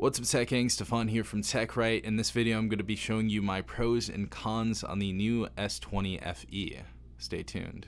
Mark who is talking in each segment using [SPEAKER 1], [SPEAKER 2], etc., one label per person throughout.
[SPEAKER 1] What's up Tech Gang, Stefan here from TechRite. In this video I'm going to be showing you my pros and cons on the new S20 FE. Stay tuned.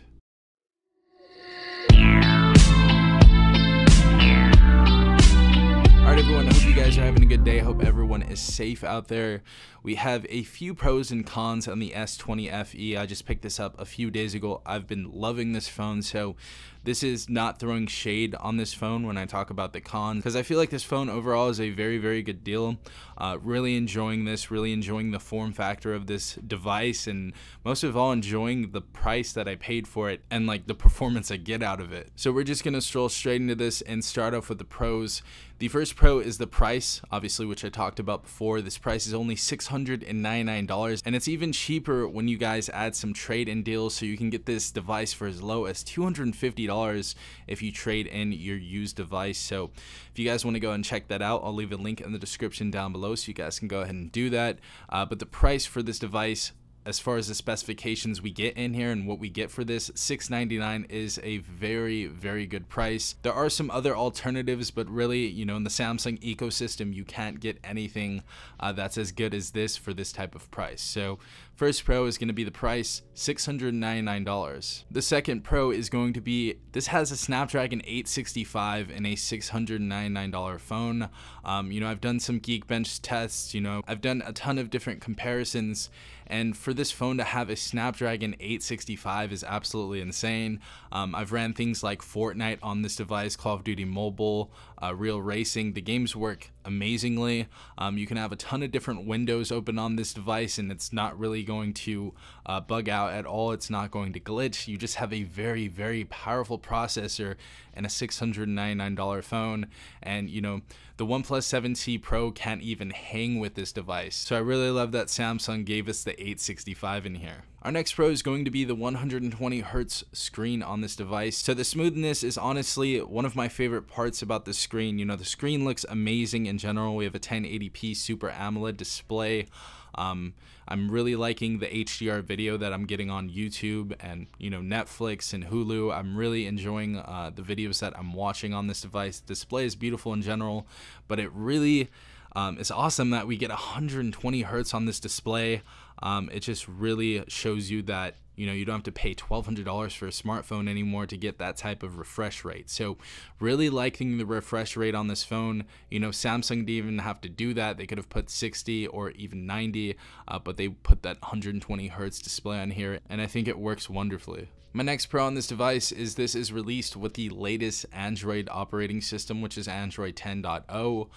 [SPEAKER 1] Alright everyone, I hope you guys are having a good day. I hope everyone is safe out there. We have a few pros and cons on the S20 FE. I just picked this up a few days ago. I've been loving this phone, so this is not throwing shade on this phone when I talk about the cons, because I feel like this phone overall is a very, very good deal. Uh, really enjoying this, really enjoying the form factor of this device, and most of all, enjoying the price that I paid for it and like the performance I get out of it. So we're just gonna stroll straight into this and start off with the pros. The first pro is the price, obviously, which I talked about before. This price is only $699, and it's even cheaper when you guys add some trade-in deals, so you can get this device for as low as $250 dollars if you trade in your used device. So if you guys want to go and check that out, I'll leave a link in the description down below so you guys can go ahead and do that. Uh, but the price for this device as far as the specifications we get in here and what we get for this 699 is a very very good price there are some other alternatives but really you know in the samsung ecosystem you can't get anything uh, that's as good as this for this type of price so First Pro is going to be the price $699. The second Pro is going to be, this has a Snapdragon 865 and a $699 phone. Um, you know, I've done some Geekbench tests, you know, I've done a ton of different comparisons and for this phone to have a Snapdragon 865 is absolutely insane. Um, I've ran things like Fortnite on this device, Call of Duty Mobile, uh, Real Racing. The games work amazingly. Um, you can have a ton of different windows open on this device and it's not really going going to uh, bug out at all. It's not going to glitch. You just have a very, very powerful processor and a $699 phone. And you know, the OnePlus 7T Pro can't even hang with this device. So I really love that Samsung gave us the 865 in here. Our next pro is going to be the 120 hertz screen on this device. So the smoothness is honestly one of my favorite parts about this screen. You know, the screen looks amazing in general. We have a 1080p Super AMOLED display. Um, I'm really liking the HDR video that I'm getting on YouTube and you know Netflix and Hulu. I'm really enjoying uh, the videos that I'm watching on this device. The display is beautiful in general, but it really um, it's awesome that we get 120 hertz on this display. Um, it just really shows you that you know you don't have to pay $1200 for a smartphone anymore to get that type of refresh rate so really liking the refresh rate on this phone you know samsung didn't even have to do that they could have put 60 or even 90 uh, but they put that 120 hertz display on here and i think it works wonderfully my next pro on this device is this is released with the latest Android operating system, which is Android 10.0.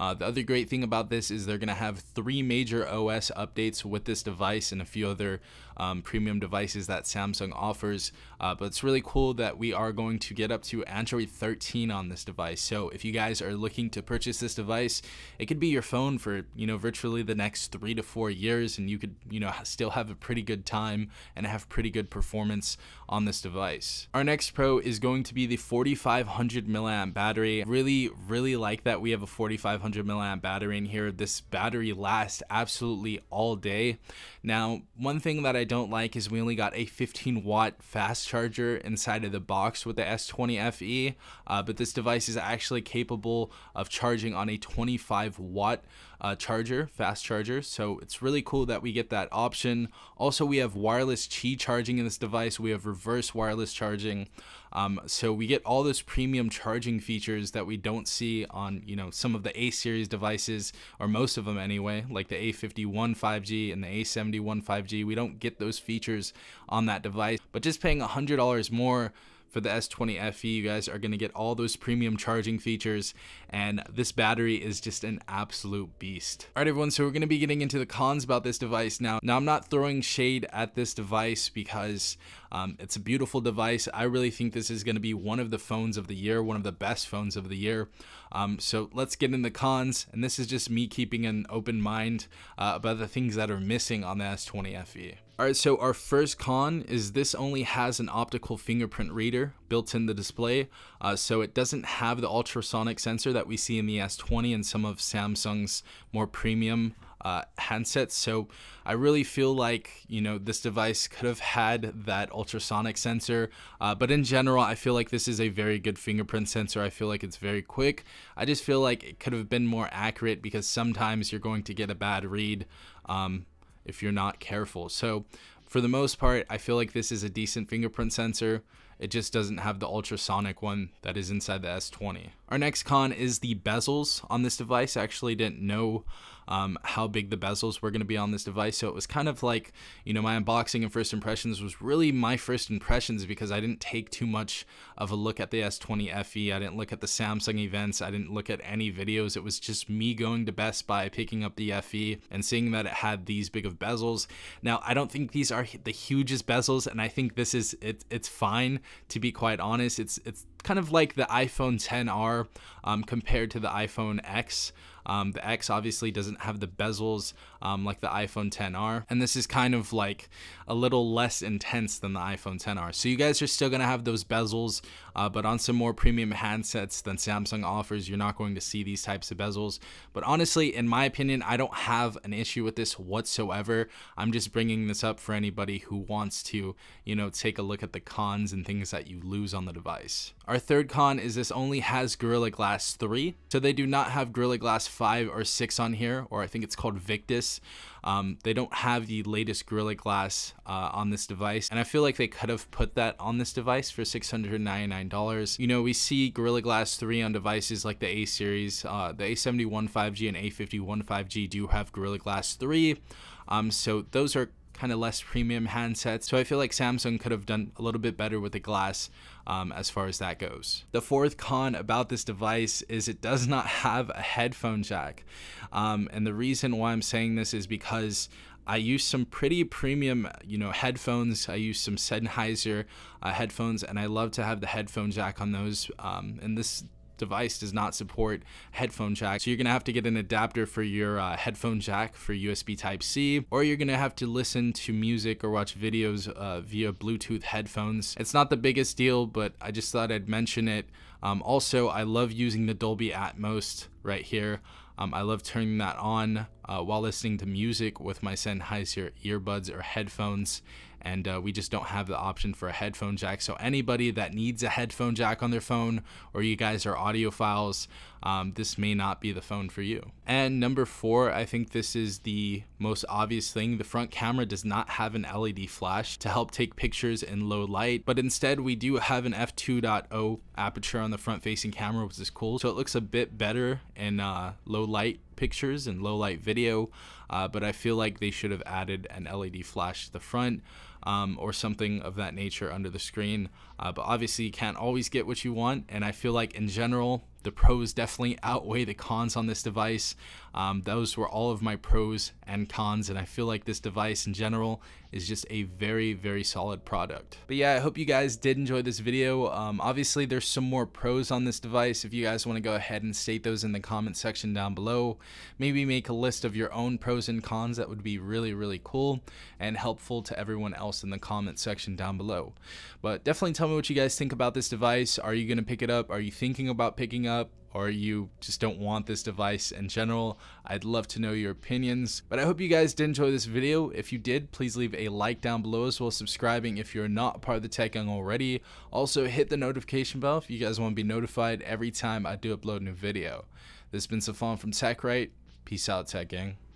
[SPEAKER 1] Uh, the other great thing about this is they're going to have three major OS updates with this device and a few other um, premium devices that Samsung offers. Uh, but it's really cool that we are going to get up to Android 13 on this device. So if you guys are looking to purchase this device, it could be your phone for you know virtually the next three to four years, and you could you know still have a pretty good time and have pretty good performance on this device. Our next pro is going to be the 4500 milliamp battery. Really, really like that we have a 4500 100 milliamp battery in here. This battery lasts absolutely all day. Now, one thing that I don't like is we only got a 15 watt fast charger inside of the box with the S20 FE, uh, but this device is actually capable of charging on a 25 watt uh, charger, fast charger. So it's really cool that we get that option. Also, we have wireless Qi charging in this device. We have reverse wireless charging. Um, so we get all those premium charging features that we don't see on, you know, some of the A series devices or most of them anyway, like the A51 5G and the A71 5G. We don't get those features on that device, but just paying $100 more for the S20 FE. You guys are going to get all those premium charging features and this battery is just an absolute beast. All right, everyone, so we're going to be getting into the cons about this device now. Now, I'm not throwing shade at this device because um, it's a beautiful device. I really think this is going to be one of the phones of the year, one of the best phones of the year. Um, so let's get in the cons. And this is just me keeping an open mind uh, about the things that are missing on the S20 FE. All right, so our first con is this only has an optical fingerprint reader built in the display, uh, so it doesn't have the ultrasonic sensor that we see in the S20 and some of Samsung's more premium uh, handsets. So I really feel like, you know, this device could have had that ultrasonic sensor. Uh, but in general, I feel like this is a very good fingerprint sensor. I feel like it's very quick. I just feel like it could have been more accurate because sometimes you're going to get a bad read. Um, if you're not careful. So for the most part, I feel like this is a decent fingerprint sensor. It just doesn't have the ultrasonic one that is inside the S20. Our next con is the bezels on this device. I actually didn't know um, how big the bezels were going to be on this device. So it was kind of like, you know, my unboxing and first impressions was really my first impressions because I didn't take too much of a look at the S20 FE. I didn't look at the Samsung events. I didn't look at any videos. It was just me going to Best Buy, picking up the FE and seeing that it had these big of bezels. Now, I don't think these are the hugest bezels and I think this is, it, it's fine to be quite honest. It's it's kind of like the iPhone 10R um, compared to the iPhone X. Um, the X obviously doesn't have the bezels um, like the iPhone 10R, and this is kind of like a little less intense than the iPhone 10R. So you guys are still gonna have those bezels, uh, but on some more premium handsets than Samsung offers, you're not going to see these types of bezels. But honestly, in my opinion, I don't have an issue with this whatsoever. I'm just bringing this up for anybody who wants to, you know, take a look at the cons and things that you lose on the device. Our third con is this only has Gorilla Glass 3, so they do not have Gorilla Glass five or six on here, or I think it's called Victus. Um, they don't have the latest Gorilla Glass uh, on this device, and I feel like they could have put that on this device for $699. You know, we see Gorilla Glass 3 on devices like the A series, uh, the A71 5G and A51 5G do have Gorilla Glass 3. Um, so those are kind of less premium handsets. So I feel like Samsung could have done a little bit better with the glass um, as far as that goes. The fourth con about this device is it does not have a headphone jack. Um, and the reason why I'm saying this is because I use some pretty premium, you know, headphones. I use some Sennheiser uh, headphones, and I love to have the headphone jack on those. Um, and this device does not support headphone jack. So you're gonna have to get an adapter for your uh, headphone jack for USB type C, or you're gonna have to listen to music or watch videos uh, via Bluetooth headphones. It's not the biggest deal, but I just thought I'd mention it. Um, also, I love using the Dolby Atmos right here. Um, I love turning that on uh, while listening to music with my Sennheiser earbuds or headphones and uh, we just don't have the option for a headphone jack. So anybody that needs a headphone jack on their phone, or you guys are audiophiles, um, this may not be the phone for you. And number four, I think this is the most obvious thing. The front camera does not have an LED flash to help take pictures in low light, but instead we do have an f2.0 aperture on the front facing camera, which is cool. So it looks a bit better in uh, low light pictures and low light video, uh, but I feel like they should have added an LED flash to the front um, or something of that nature under the screen. Uh, but obviously, you can't always get what you want. And I feel like in general, the pros definitely outweigh the cons on this device. Um, those were all of my pros and cons, and I feel like this device in general is just a very, very solid product. But yeah, I hope you guys did enjoy this video. Um, obviously, there's some more pros on this device. If you guys want to go ahead and state those in the comment section down below, maybe make a list of your own pros and cons. That would be really, really cool and helpful to everyone else in the comment section down below. But definitely tell me what you guys think about this device. Are you going to pick it up? Are you thinking about picking up? up or you just don't want this device in general, I'd love to know your opinions. But I hope you guys did enjoy this video. If you did, please leave a like down below as well as subscribing if you're not part of the Tech Gang already. Also hit the notification bell if you guys want to be notified every time I do upload a new video. This has been Safan from TechRite. Peace out, Tech Gang.